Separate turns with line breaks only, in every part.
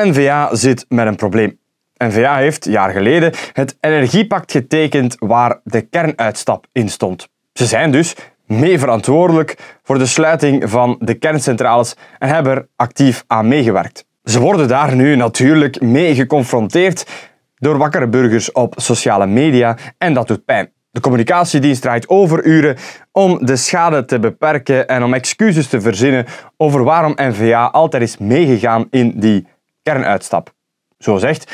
N-VA zit met een probleem. N-VA heeft, jaar geleden, het energiepact getekend waar de kernuitstap in stond. Ze zijn dus mee verantwoordelijk voor de sluiting van de kerncentrales en hebben er actief aan meegewerkt. Ze worden daar nu natuurlijk mee geconfronteerd door wakkere burgers op sociale media en dat doet pijn. De communicatiedienst draait overuren om de schade te beperken en om excuses te verzinnen over waarom NVA altijd is meegegaan in die kernuitstap. Zo zegt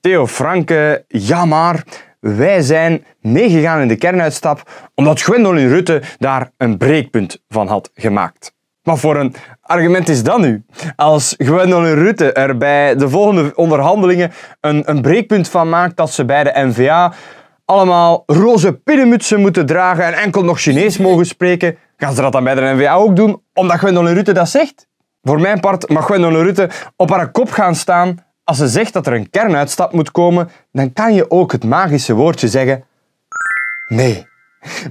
Theo Franke, ja maar, wij zijn meegegaan in de kernuitstap omdat Gwendoline Rutte daar een breekpunt van had gemaakt. Maar voor een argument is dat nu? Als Gwendolyn Rutte er bij de volgende onderhandelingen een, een breekpunt van maakt dat ze bij de NVA allemaal roze pinnenmutsen moeten dragen en enkel nog Chinees mogen spreken, gaan ze dat dan bij de NVA ook doen omdat Gwendoline Rutte dat zegt? voor mijn part mag Gwendolyn Rutte op haar kop gaan staan. Als ze zegt dat er een kernuitstap moet komen, dan kan je ook het magische woordje zeggen nee.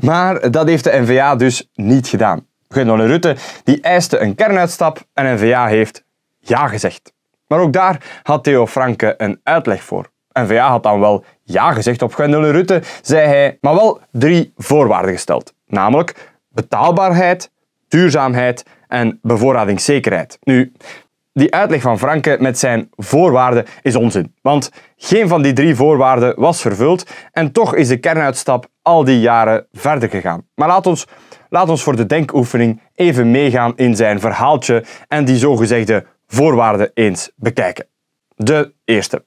Maar dat heeft de NVA dus niet gedaan. Gwendolyn Rutte die eiste een kernuitstap en NVA heeft ja gezegd. Maar ook daar had Theo Franke een uitleg voor. NVA had dan wel ja gezegd op Gwendolyn Rutte, zei hij, maar wel drie voorwaarden gesteld. Namelijk betaalbaarheid, duurzaamheid en bevoorradingszekerheid. Nu, die uitleg van Franken met zijn voorwaarden is onzin, want geen van die drie voorwaarden was vervuld en toch is de kernuitstap al die jaren verder gegaan. Maar laat ons, laat ons voor de denkoefening even meegaan in zijn verhaaltje en die zogezegde voorwaarden eens bekijken. De eerste,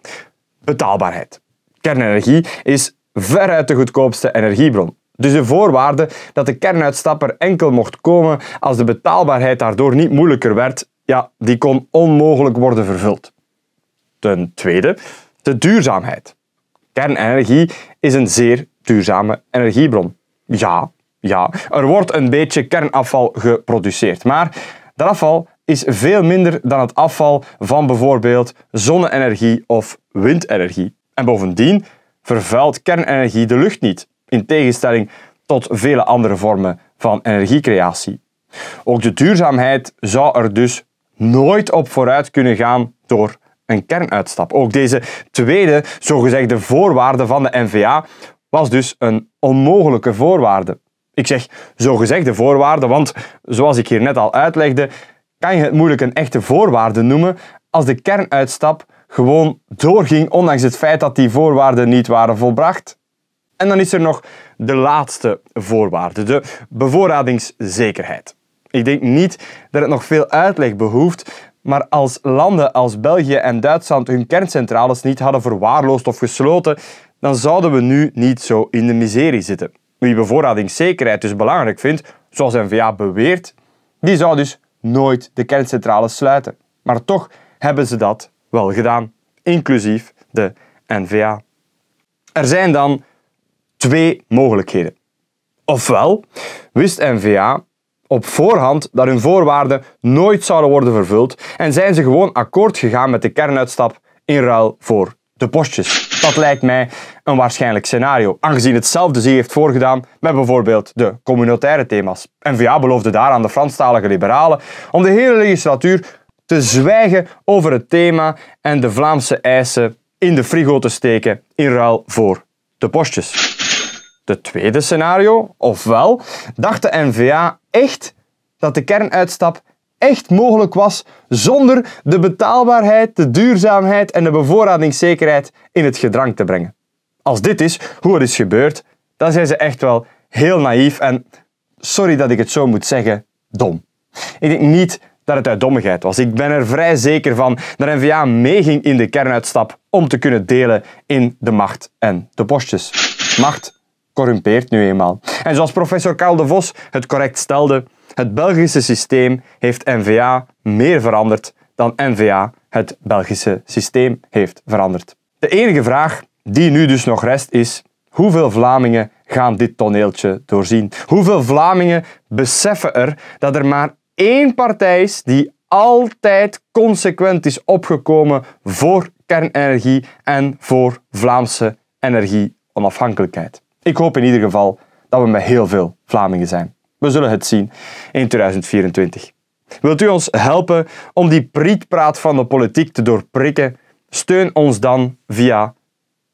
betaalbaarheid. Kernenergie is veruit de goedkoopste energiebron. Dus de voorwaarde dat de kernuitstapper enkel mocht komen als de betaalbaarheid daardoor niet moeilijker werd, ja, die kon onmogelijk worden vervuld. Ten tweede, de duurzaamheid. Kernenergie is een zeer duurzame energiebron. Ja, ja, er wordt een beetje kernafval geproduceerd, maar dat afval is veel minder dan het afval van bijvoorbeeld zonne-energie of windenergie. En bovendien vervuilt kernenergie de lucht niet in tegenstelling tot vele andere vormen van energiecreatie. Ook de duurzaamheid zou er dus nooit op vooruit kunnen gaan door een kernuitstap. Ook deze tweede, zogezegde voorwaarde van de NVA was dus een onmogelijke voorwaarde. Ik zeg zogezegde voorwaarde, want zoals ik hier net al uitlegde, kan je het moeilijk een echte voorwaarde noemen als de kernuitstap gewoon doorging, ondanks het feit dat die voorwaarden niet waren volbracht. En dan is er nog de laatste voorwaarde, de bevoorradingszekerheid. Ik denk niet dat het nog veel uitleg behoeft, maar als landen als België en Duitsland hun kerncentrales niet hadden verwaarloosd of gesloten, dan zouden we nu niet zo in de miserie zitten. Wie bevoorradingszekerheid dus belangrijk vindt, zoals NVA beweert, die zou dus nooit de kerncentrales sluiten. Maar toch hebben ze dat wel gedaan, inclusief de NVA. Er zijn dan twee mogelijkheden. Ofwel wist NVA op voorhand dat hun voorwaarden nooit zouden worden vervuld en zijn ze gewoon akkoord gegaan met de kernuitstap in ruil voor de postjes. Dat lijkt mij een waarschijnlijk scenario, aangezien hetzelfde zich heeft voorgedaan met bijvoorbeeld de communautaire thema's. N-VA beloofde daar aan de Franstalige liberalen om de hele legislatuur te zwijgen over het thema en de Vlaamse eisen in de frigo te steken in ruil voor de postjes de tweede scenario, ofwel dacht de NVA echt dat de kernuitstap echt mogelijk was zonder de betaalbaarheid, de duurzaamheid en de bevoorradingszekerheid in het gedrang te brengen. Als dit is hoe het is gebeurd, dan zijn ze echt wel heel naïef en, sorry dat ik het zo moet zeggen, dom. Ik denk niet dat het uit dommigheid was. Ik ben er vrij zeker van dat NVA va meeging in de kernuitstap om te kunnen delen in de macht en de postjes. Macht corrumpeert nu eenmaal. En zoals professor Karel de Vos het correct stelde, het Belgische systeem heeft NVA meer veranderd dan NVA het Belgische systeem heeft veranderd. De enige vraag die nu dus nog rest is, hoeveel Vlamingen gaan dit toneeltje doorzien? Hoeveel Vlamingen beseffen er dat er maar één partij is die altijd consequent is opgekomen voor kernenergie en voor Vlaamse energie onafhankelijkheid. Ik hoop in ieder geval dat we met heel veel Vlamingen zijn. We zullen het zien in 2024. Wilt u ons helpen om die prietpraat van de politiek te doorprikken? Steun ons dan via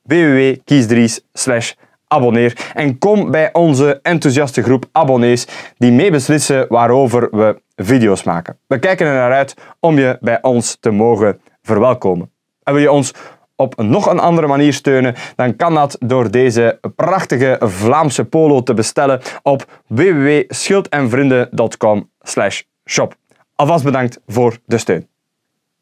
www.kiesdries abonneer en kom bij onze enthousiaste groep abonnees die meebeslissen waarover we video's maken. We kijken er naar uit om je bij ons te mogen verwelkomen. En wil je ons op nog een andere manier steunen, dan kan dat door deze prachtige Vlaamse polo te bestellen op www.schildenvrienden.com/shop. Alvast bedankt voor de steun.